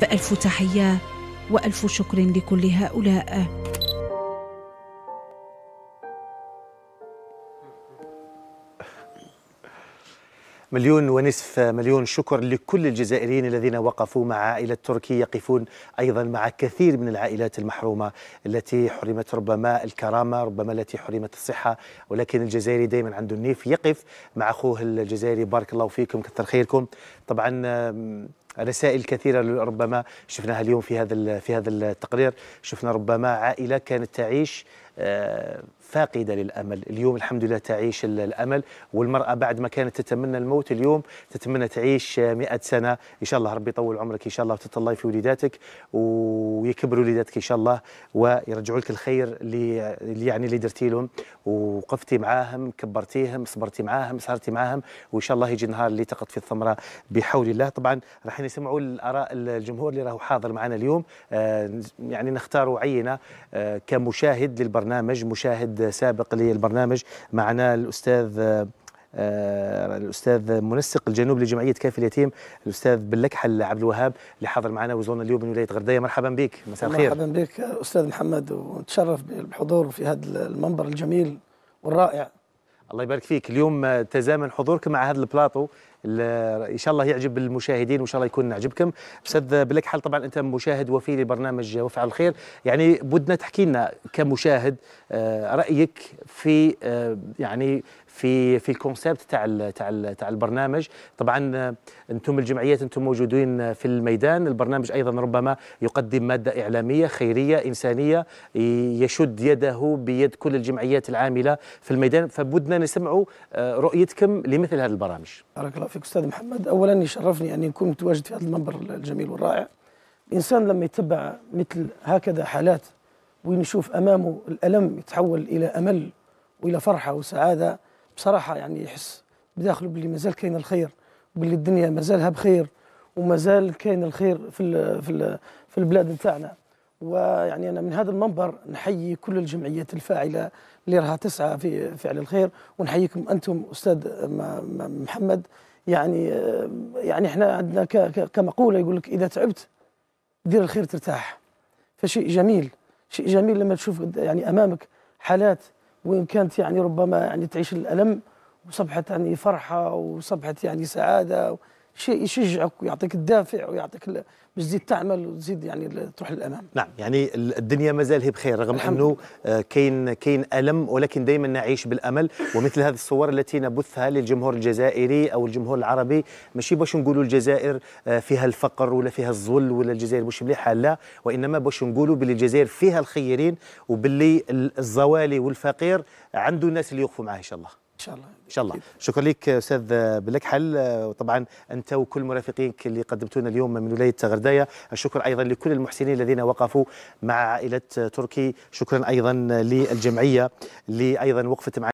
فألف تحية وألف شكر لكل هؤلاء مليون ونصف مليون شكر لكل الجزائريين الذين وقفوا مع عائلة تركي يقفون أيضا مع كثير من العائلات المحرومة التي حرمت ربما الكرامة ربما التي حرمت الصحة ولكن الجزائري دائما عنده النيف يقف مع أخوه الجزائري بارك الله فيكم كثر خيركم طبعا رسائل كثيرة ربما شفناها اليوم في هذا في هذا التقرير شفنا ربما عائلة كانت تعيش آه، فاقدة للأمل اليوم الحمد لله تعيش الأمل والمرأة بعد ما كانت تتمنى الموت اليوم تتمنى تعيش مئة سنة إن شاء الله ربي يطول عمرك إن شاء الله وتطلع في وليداتك ويكبروا وليداتك إن شاء الله ويرجعوا لك الخير اللي يعني اللي درتي لهم وقفتي معاهم كبرتيهم صبرتي معاهم سهرتي معاهم وإن شاء الله يجي النهار اللي تقط في الثمرة بحول الله طبعا راح نسمعوا الآراء الجمهور اللي راهو حاضر معنا اليوم آه، يعني نختاروا عينة آه، كمشاهد للبرنامج مشاهد سابق للبرنامج معنا الأستاذ آه، الاستاذ منسق الجنوب لجمعيه كاف اليتيم الاستاذ بلكحل عبد الوهاب اللي حاضر معنا وزورنا اليوم من ولايه غرديه مرحبا بك مساء الخير مرحبا بك استاذ محمد ونتشرف بالحضور في هذا المنبر الجميل والرائع الله يبارك فيك اليوم تزامن حضورك مع هذا البلاطو ان شاء الله يعجب المشاهدين وان شاء الله يكون عجبكم استاذ بلك حل طبعا انت مشاهد وفي لبرنامج وفعل الخير يعني بدنا تحكي لنا كمشاهد آه، رايك في آه، يعني في في الكونسيبت تاع تاع تاع البرنامج طبعا آه، انتم الجمعيات انتم موجودين في الميدان البرنامج ايضا ربما يقدم ماده اعلاميه خيريه انسانيه يشد يده بيد كل الجمعيات العامله في الميدان فبدنا نسمعوا رؤيتكم لمثل هذه البرامج بارك الله فيك استاذ محمد اولا يشرفني ان يكون متواجد في هذا المنبر الجميل والرائع الانسان لما يتبع مثل هكذا حالات يشوف امامه الالم يتحول الى امل والى فرحه وسعاده بصراحه يعني يحس بداخله باللي مازال كاين الخير باللي الدنيا مازالها بخير ومازال كاين الخير في الـ في الـ في البلاد نتاعنا ويعني انا من هذا المنبر نحيي كل الجمعيات الفاعله اللي راها تسعى في فعل الخير ونحييكم انتم استاذ محمد يعني يعني احنا عندنا كمقوله يقول لك اذا تعبت دير الخير ترتاح فشيء جميل شيء جميل لما تشوف يعني امامك حالات وان كانت يعني ربما يعني تعيش الالم وصبحت يعني فرحه وصبحت يعني سعاده شيء يشجعك ويعطيك الدافع ويعطيك باش تزيد تعمل وتزيد يعني تروح للامام نعم يعني الدنيا مازال هي بخير رغم انه آه، كاين كاين الم ولكن دائما نعيش بالامل ومثل هذه الصور التي نبثها للجمهور الجزائري او الجمهور العربي ماشي باش نقولوا الجزائر آه، فيها الفقر ولا فيها الظل ولا الجزائر مش مليحه لا وانما باش نقولوا باللي الجزائر فيها الخيرين وباللي الزوالي والفقير عنده ناس اللي يوقفوا معاه ان شاء الله شاء الله ان شاء الله شكرا لك استاذ بلكحل حل وطبعا انت وكل مرافقينك اللي قدمتونا اليوم من ولايه غردايه الشكر ايضا لكل المحسنين الذين وقفوا مع عائله تركي شكرا ايضا للجمعيه اللي ايضا وقفت مع